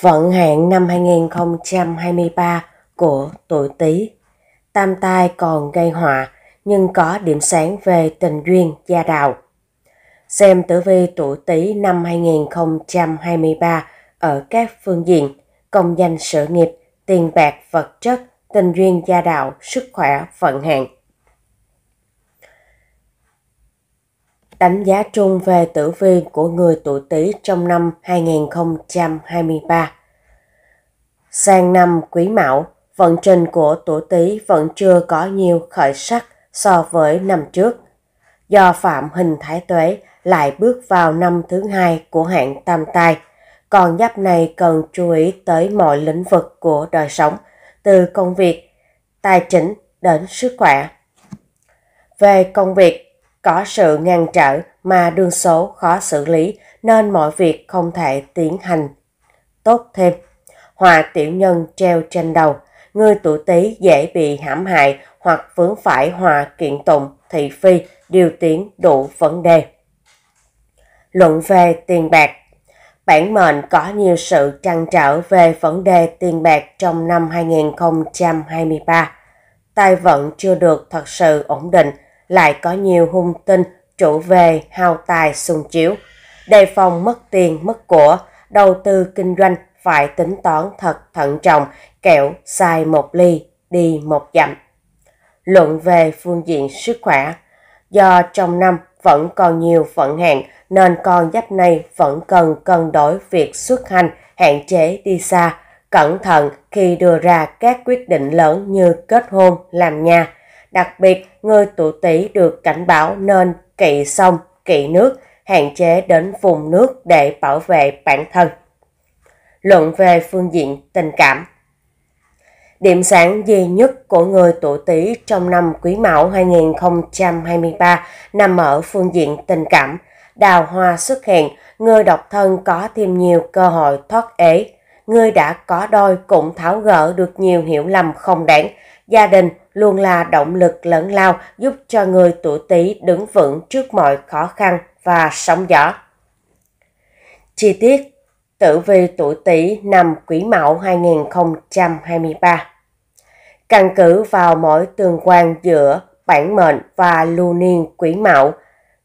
vận hạn năm 2023 của tuổi Tý. Tam tai còn gây họa nhưng có điểm sáng về tình duyên gia đạo. Xem tử vi tuổi Tý năm 2023 ở các phương diện công danh sự nghiệp, tiền bạc vật chất, tình duyên gia đạo, sức khỏe, vận hạn. đánh giá chung về tử vi của người tuổi Tý trong năm 2023. Sang năm Quý Mão, vận trình của tuổi Tý vẫn chưa có nhiều khởi sắc so với năm trước. Do phạm hình thái tuế lại bước vào năm thứ hai của hạn tam tai, còn giáp này cần chú ý tới mọi lĩnh vực của đời sống, từ công việc, tài chính đến sức khỏe. Về công việc, có sự ngăn trở mà đường số khó xử lý nên mọi việc không thể tiến hành. Tốt thêm, hòa tiểu nhân treo trên đầu, người tuổi tý dễ bị hãm hại hoặc vướng phải hòa kiện tụng, thị phi, điều tiến đủ vấn đề. Luận về tiền bạc Bản mệnh có nhiều sự trăn trở về vấn đề tiền bạc trong năm 2023. Tài vận chưa được thật sự ổn định, lại có nhiều hung tinh trụ về hao tài sùng chiếu. Đề phòng mất tiền mất của, đầu tư kinh doanh phải tính toán thật thận trọng, kẹo sai một ly, đi một dặm. Luận về phương diện sức khỏe, do trong năm vẫn còn nhiều vận hạn nên con giáp này vẫn cần cân đối việc xuất hành, hạn chế đi xa, cẩn thận khi đưa ra các quyết định lớn như kết hôn, làm nhà. Đặc biệt, người tuổi tỷ được cảnh báo nên kỵ sông, kỵ nước, hạn chế đến vùng nước để bảo vệ bản thân. Luận về phương diện tình cảm Điểm sáng duy nhất của người tuổi Tý trong năm Quý Mão 2023 nằm ở phương diện tình cảm. Đào hoa xuất hiện, người độc thân có thêm nhiều cơ hội thoát ế. Người đã có đôi cũng tháo gỡ được nhiều hiểu lầm không đáng, Gia đình luôn là động lực lớn lao giúp cho người tuổi Tý đứng vững trước mọi khó khăn và sóng gió. Chi tiết Tử vi tuổi Tý năm Quý Mão 2023. Căn cứ vào mỗi tương quan giữa bản mệnh và lưu niên Quý Mão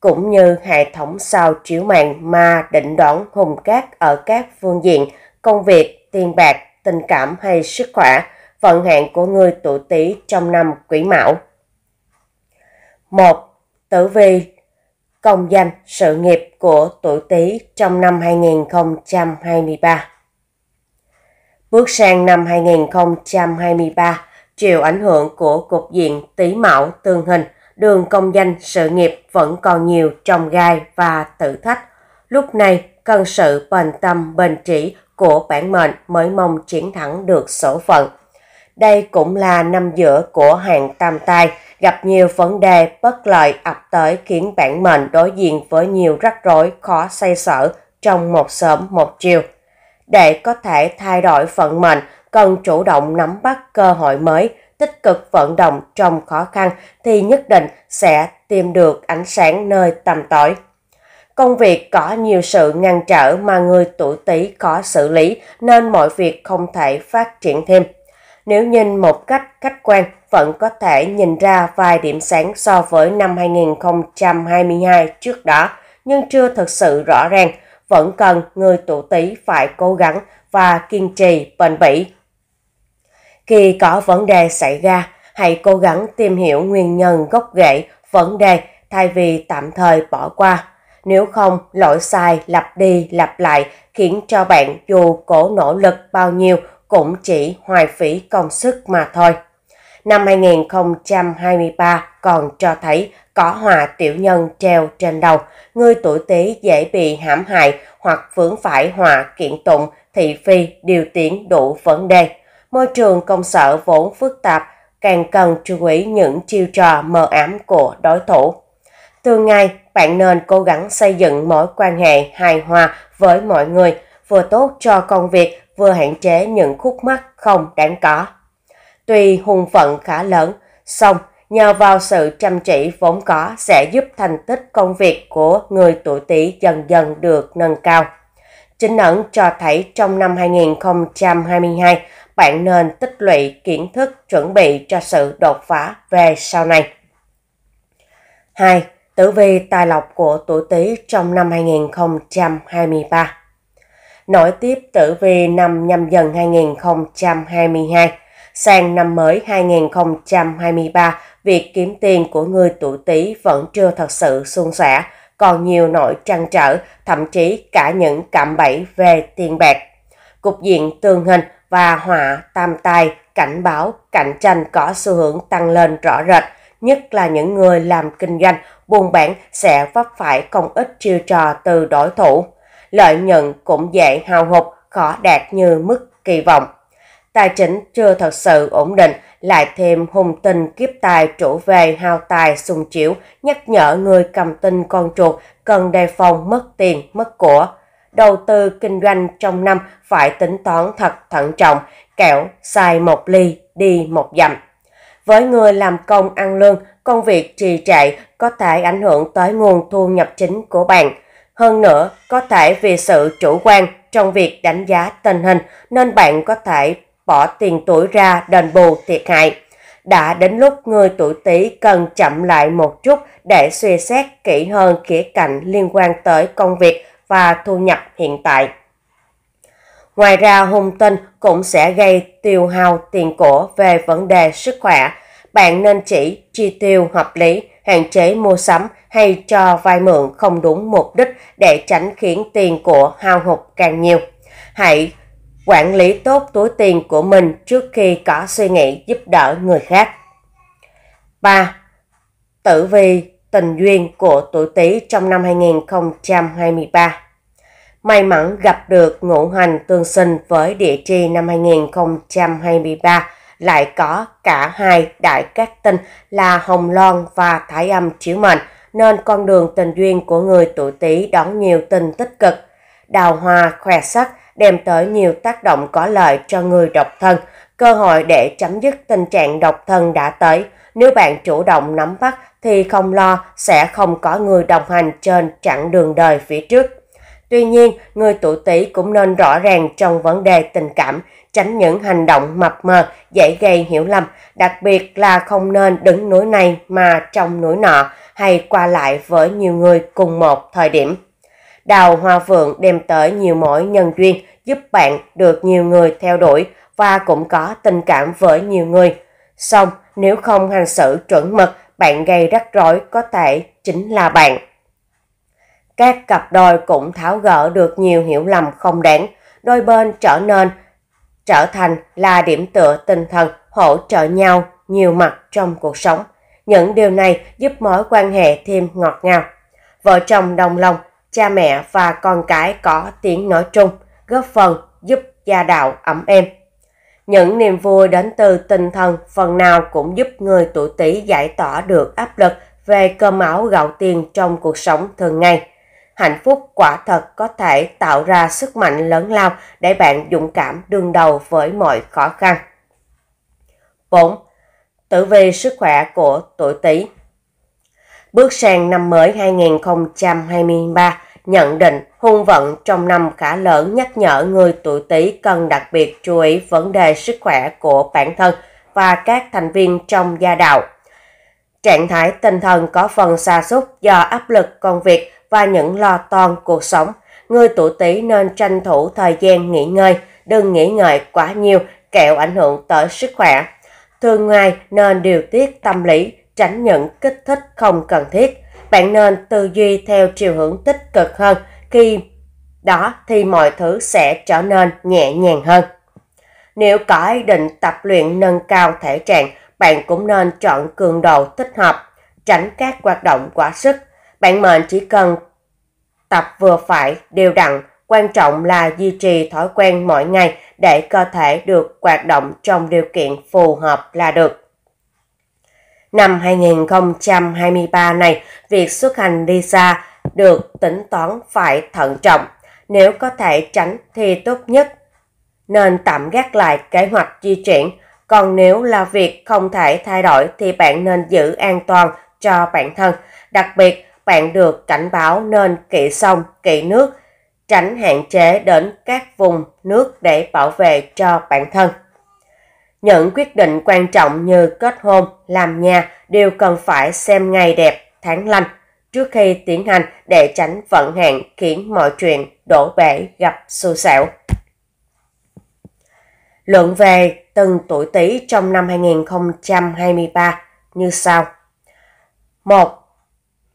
cũng như hệ thống sao chiếu mạng mà định đoán hùng cát ở các phương diện công việc, tiền bạc, tình cảm hay sức khỏe vận hạn của người tuổi Tý trong năm Quý Mão. 1. Tử vi công danh sự nghiệp của tuổi Tý trong năm 2023. Bước sang năm 2023, chịu ảnh hưởng của cục diện Tý Mão tương hình, đường công danh sự nghiệp vẫn còn nhiều trong gai và thử thách. Lúc này, cần sự bền tâm bền trí của bản mệnh mới mong chiến thắng được số phận. Đây cũng là năm giữa của hàng tam tai, gặp nhiều vấn đề bất lợi ập tới khiến bản mệnh đối diện với nhiều rắc rối khó xoay sở trong một sớm một chiều. Để có thể thay đổi vận mệnh, cần chủ động nắm bắt cơ hội mới, tích cực vận động trong khó khăn thì nhất định sẽ tìm được ánh sáng nơi tầm tối. Công việc có nhiều sự ngăn trở mà người tuổi Tý khó xử lý nên mọi việc không thể phát triển thêm. Nếu nhìn một cách khách quan, vẫn có thể nhìn ra vài điểm sáng so với năm 2022 trước đó, nhưng chưa thực sự rõ ràng. Vẫn cần người tụ tí phải cố gắng và kiên trì bền bỉ. Khi có vấn đề xảy ra, hãy cố gắng tìm hiểu nguyên nhân gốc rễ vấn đề thay vì tạm thời bỏ qua. Nếu không, lỗi sai lặp đi lặp lại khiến cho bạn dù cố nỗ lực bao nhiêu cũng chỉ hoài phí công sức mà thôi. Năm 2023 còn cho thấy có hòa tiểu nhân treo trên đầu, người tuổi Tý dễ bị hãm hại hoặc vướng phải hòa kiện tụng, thị phi, điều tiến đủ vấn đề. Môi trường công sở vốn phức tạp, càng cần chú ý những chiêu trò mờ ám của đối thủ. Từ ngày, bạn nên cố gắng xây dựng mối quan hệ hài hòa với mọi người, vừa tốt cho công việc, vừa hạn chế những khúc mắc không đáng có. Tuy hùng phận khá lớn, song nhờ vào sự chăm chỉ vốn có sẽ giúp thành tích công việc của người tuổi Tý dần dần được nâng cao. Chính ẩn cho thấy trong năm 2022, bạn nên tích lũy kiến thức chuẩn bị cho sự đột phá về sau này. 2. Tử vi tài lộc của tuổi Tý trong năm 2023 nổi tiếp tử vi năm nhâm dần 2022. Sang năm mới 2023, việc kiếm tiền của người tuổi Tý vẫn chưa thật sự suôn sẻ, còn nhiều nỗi trăn trở, thậm chí cả những cạm bẫy về tiền bạc. Cục diện tương hình và họa tam tai cảnh báo cạnh tranh có xu hướng tăng lên rõ rệt, nhất là những người làm kinh doanh, buôn bán sẽ vấp phải không ít chiêu trò từ đối thủ lợi nhuận cũng dạng hào hụt, khó đạt như mức kỳ vọng. Tài chính chưa thật sự ổn định, lại thêm hung tin kiếp tài trụ về hao tài sùng chiếu, nhắc nhở người cầm tinh con chuột cần đề phòng mất tiền, mất của. Đầu tư kinh doanh trong năm phải tính toán thật thận trọng, kẻo sai một ly đi một dặm. Với người làm công ăn lương, công việc trì trệ có thể ảnh hưởng tới nguồn thu nhập chính của bạn – hơn nữa, có thể vì sự chủ quan trong việc đánh giá tình hình nên bạn có thể bỏ tiền tuổi ra đền bù thiệt hại. Đã đến lúc người tuổi Tý cần chậm lại một chút để suy xét kỹ hơn khía cạnh liên quan tới công việc và thu nhập hiện tại. Ngoài ra hung tinh cũng sẽ gây tiêu hao tiền của về vấn đề sức khỏe. Bạn nên chỉ chi tiêu hợp lý, hạn chế mua sắm hay cho vay mượn không đúng mục đích để tránh khiến tiền của hao hụt càng nhiều. Hãy quản lý tốt túi tiền của mình trước khi có suy nghĩ giúp đỡ người khác. 3. Tử vi tình duyên của tuổi Tý trong năm 2023. May mắn gặp được ngũ hành tương sinh với địa chi năm 2023 lại có cả hai đại cát tinh là Hồng Loan và Thái Âm chiếu mệnh, nên con đường tình duyên của người tuổi Tý đón nhiều tình tích cực. Đào hoa khỏe sắc đem tới nhiều tác động có lợi cho người độc thân, cơ hội để chấm dứt tình trạng độc thân đã tới. Nếu bạn chủ động nắm bắt thì không lo sẽ không có người đồng hành trên chặng đường đời phía trước. Tuy nhiên, người tuổi Tý cũng nên rõ ràng trong vấn đề tình cảm, tránh những hành động mập mờ dễ gây hiểu lầm, đặc biệt là không nên đứng núi này mà trong núi nọ hay qua lại với nhiều người cùng một thời điểm. Đào hoa vượng đem tới nhiều mối nhân duyên giúp bạn được nhiều người theo đuổi và cũng có tình cảm với nhiều người. Song nếu không hành xử chuẩn mực, bạn gây rắc rối có thể chính là bạn. Các cặp đôi cũng tháo gỡ được nhiều hiểu lầm không đáng, đôi bên trở nên trở thành là điểm tựa tinh thần hỗ trợ nhau nhiều mặt trong cuộc sống. Những điều này giúp mối quan hệ thêm ngọt ngào. Vợ chồng đồng lòng, cha mẹ và con cái có tiếng nói chung, góp phần giúp gia đạo ấm êm. Những niềm vui đến từ tinh thần phần nào cũng giúp người tuổi Tý giải tỏa được áp lực về cơm áo gạo tiền trong cuộc sống thường ngày hạnh phúc quả thật có thể tạo ra sức mạnh lớn lao để bạn dũng cảm đương đầu với mọi khó khăn. 4. Tử vi sức khỏe của tuổi Tý. Bước sang năm mới 2023, nhận định hung vận trong năm khá lớn nhắc nhở người tuổi Tý cần đặc biệt chú ý vấn đề sức khỏe của bản thân và các thành viên trong gia đạo. Trạng thái tinh thần có phần xa sút do áp lực công việc và những lo toan cuộc sống. Người tuổi Tý nên tranh thủ thời gian nghỉ ngơi, đừng nghỉ ngơi quá nhiều kẹo ảnh hưởng tới sức khỏe. Thường ngày nên điều tiết tâm lý, tránh những kích thích không cần thiết. Bạn nên tư duy theo chiều hướng tích cực hơn, khi đó thì mọi thứ sẽ trở nên nhẹ nhàng hơn. Nếu có ý định tập luyện nâng cao thể trạng, bạn cũng nên chọn cường độ thích hợp, tránh các hoạt động quá sức bạn mệnh chỉ cần tập vừa phải, đều đặn, quan trọng là duy trì thói quen mỗi ngày để cơ thể được hoạt động trong điều kiện phù hợp là được. Năm 2023 này, việc xuất hành đi xa được tính toán phải thận trọng. Nếu có thể tránh thì tốt nhất nên tạm gác lại kế hoạch di chuyển. Còn nếu là việc không thể thay đổi thì bạn nên giữ an toàn cho bản thân. Đặc biệt, bạn được cảnh báo nên kỵ sông, kỵ nước, tránh hạn chế đến các vùng nước để bảo vệ cho bản thân. Những quyết định quan trọng như kết hôn, làm nhà đều cần phải xem ngày đẹp, tháng lành trước khi tiến hành để tránh vận hạn khiến mọi chuyện đổ bể gặp xui xẻo. Luận về từng tuổi Tý trong năm 2023 như sau. 1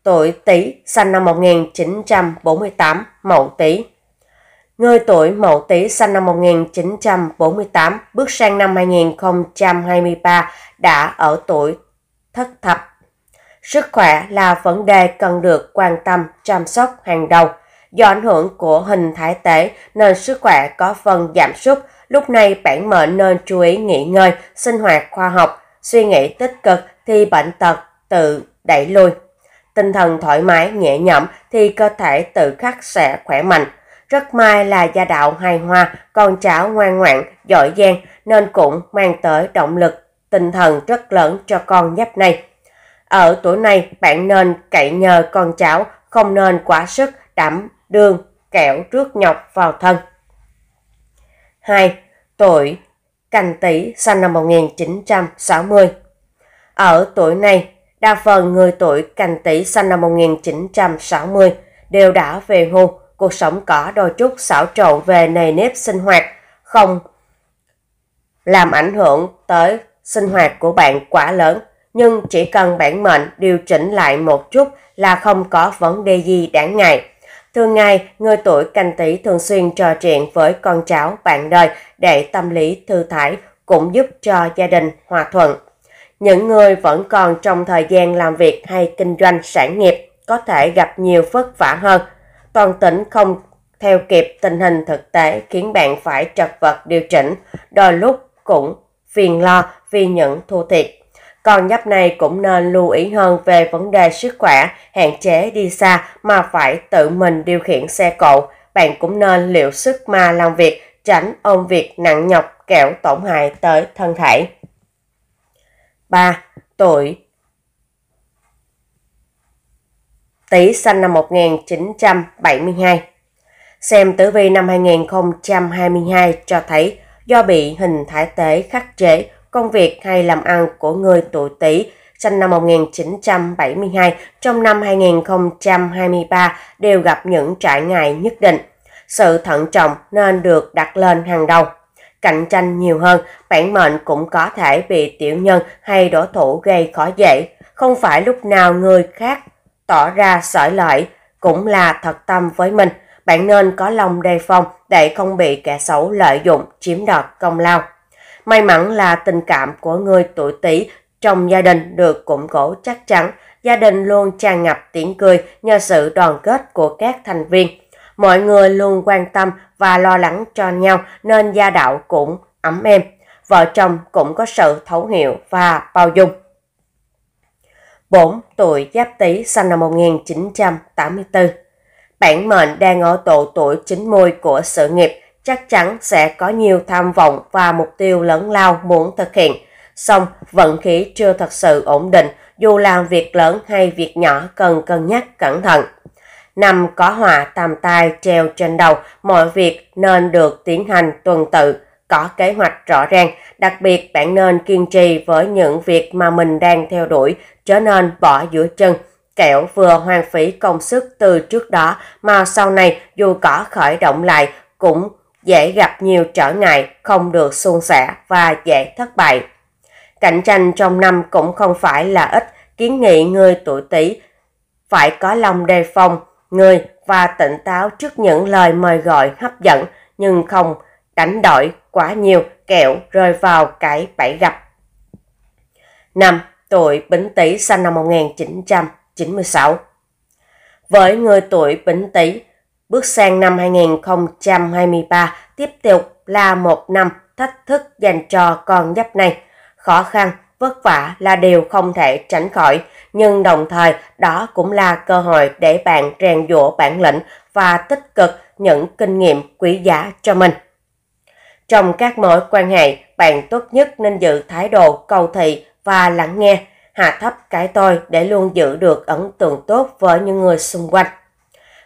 tuổi Tý, sinh năm 1948, Mậu Tý. Người tuổi Mậu Tý sinh năm 1948, bước sang năm 2023 đã ở tuổi thất thập. Sức khỏe là vấn đề cần được quan tâm, chăm sóc hàng đầu. Do ảnh hưởng của hình thái tế nên sức khỏe có phần giảm sút, lúc này bản mệnh nên chú ý nghỉ ngơi, sinh hoạt khoa học, suy nghĩ tích cực thì bệnh tật tự đẩy lùi tinh thần thoải mái, nhẹ nhõm thì cơ thể tự khắc sẽ khỏe mạnh. Rất may là gia đạo hài hòa, con cháu ngoan ngoãn, giỏi giang nên cũng mang tới động lực, tinh thần rất lớn cho con nhấp này. Ở tuổi này, bạn nên cậy nhờ con cháu, không nên quá sức đảm đương, kẹo trước nhọc vào thân. 2. Tuổi Canh Tý sinh năm 1960 Ở tuổi này, đa phần người tuổi canh tý sinh năm 1960 đều đã về hưu, cuộc sống có đôi chút xảo trộn về nề nếp sinh hoạt, không làm ảnh hưởng tới sinh hoạt của bạn quá lớn. Nhưng chỉ cần bản mệnh điều chỉnh lại một chút là không có vấn đề gì đáng ngại. Thường ngày, người tuổi canh tý thường xuyên trò chuyện với con cháu bạn đời để tâm lý thư thái cũng giúp cho gia đình hòa thuận. Những người vẫn còn trong thời gian làm việc hay kinh doanh sản nghiệp có thể gặp nhiều vất vả hơn. Toàn tỉnh không theo kịp tình hình thực tế khiến bạn phải trật vật điều chỉnh, đôi lúc cũng phiền lo vì những thu thiệt. Còn nhấp này cũng nên lưu ý hơn về vấn đề sức khỏe, hạn chế đi xa mà phải tự mình điều khiển xe cộ. Bạn cũng nên liệu sức mà làm việc, tránh ôm việc nặng nhọc kẻo tổn hại tới thân thể. 3. Tuổi Tý sinh năm 1972 Xem tử vi năm 2022 cho thấy do bị hình thái tế khắc chế công việc hay làm ăn của người tuổi Tý sinh năm 1972 trong năm 2023 đều gặp những trải ngại nhất định. Sự thận trọng nên được đặt lên hàng đầu cạnh tranh nhiều hơn, bản mệnh cũng có thể bị tiểu nhân hay đối thủ gây khó dễ. Không phải lúc nào người khác tỏ ra sỏi lợi cũng là thật tâm với mình. Bạn nên có lòng đề phòng để không bị kẻ xấu lợi dụng chiếm đoạt công lao. May mắn là tình cảm của người tuổi tỷ trong gia đình được củng cố chắc chắn, gia đình luôn tràn ngập tiếng cười nhờ sự đoàn kết của các thành viên mọi người luôn quan tâm và lo lắng cho nhau nên gia đạo cũng ấm êm. Vợ chồng cũng có sự thấu hiểu và bao dung. 4. Tuổi Giáp Tý sinh năm 1984 Bản mệnh đang ở độ tuổi 90 của sự nghiệp chắc chắn sẽ có nhiều tham vọng và mục tiêu lớn lao muốn thực hiện. Song, vận khí chưa thật sự ổn định, dù làm việc lớn hay việc nhỏ cần cân nhắc cẩn thận. Năm có hòa tam tai treo trên đầu, mọi việc nên được tiến hành tuần tự, có kế hoạch rõ ràng. Đặc biệt bạn nên kiên trì với những việc mà mình đang theo đuổi, trở nên bỏ giữa chân. Kẻo vừa hoàn phí công sức từ trước đó mà sau này dù có khởi động lại cũng dễ gặp nhiều trở ngại, không được suôn sẻ và dễ thất bại. Cạnh tranh trong năm cũng không phải là ít, kiến nghị người tuổi Tý phải có lòng đề phòng người và tỉnh táo trước những lời mời gọi hấp dẫn nhưng không đánh đổi quá nhiều kẹo rơi vào cái bẫy gặp. 5. Tuổi Bính Tý sinh năm 1996 Với người tuổi Bính Tý, bước sang năm 2023 tiếp tục là một năm thách thức dành cho con giáp này. Khó khăn, vất vả là điều không thể tránh khỏi, nhưng đồng thời đó cũng là cơ hội để bạn rèn dũa bản lĩnh và tích cực những kinh nghiệm quý giá cho mình. Trong các mối quan hệ, bạn tốt nhất nên giữ thái độ cầu thị và lắng nghe, hạ thấp cái tôi để luôn giữ được ấn tượng tốt với những người xung quanh.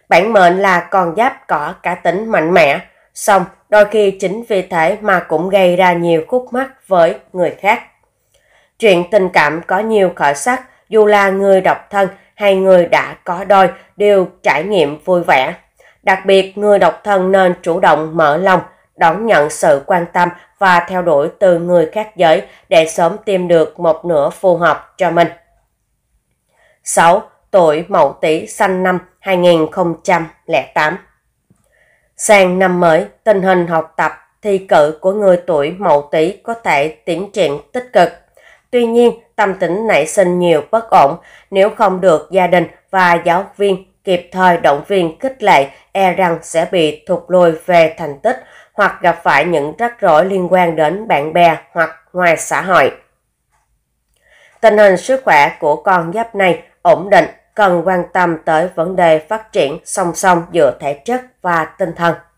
Bản mệnh là con giáp có cá tính mạnh mẽ, song đôi khi chính vì thế mà cũng gây ra nhiều khúc mắc với người khác. Chuyện tình cảm có nhiều khởi sắc, dù là người độc thân hay người đã có đôi đều trải nghiệm vui vẻ. Đặc biệt, người độc thân nên chủ động mở lòng, đón nhận sự quan tâm và theo đuổi từ người khác giới để sớm tìm được một nửa phù hợp cho mình. 6. Tuổi Mậu Tý sanh năm 2008 Sang năm mới, tình hình học tập, thi cử của người tuổi Mậu Tý có thể tiến triển tích cực. Tuy nhiên, tâm tỉnh nảy sinh nhiều bất ổn nếu không được gia đình và giáo viên kịp thời động viên khích lệ e rằng sẽ bị thụt lùi về thành tích hoặc gặp phải những rắc rối liên quan đến bạn bè hoặc ngoài xã hội. Tình hình sức khỏe của con giáp này ổn định, cần quan tâm tới vấn đề phát triển song song giữa thể chất và tinh thần.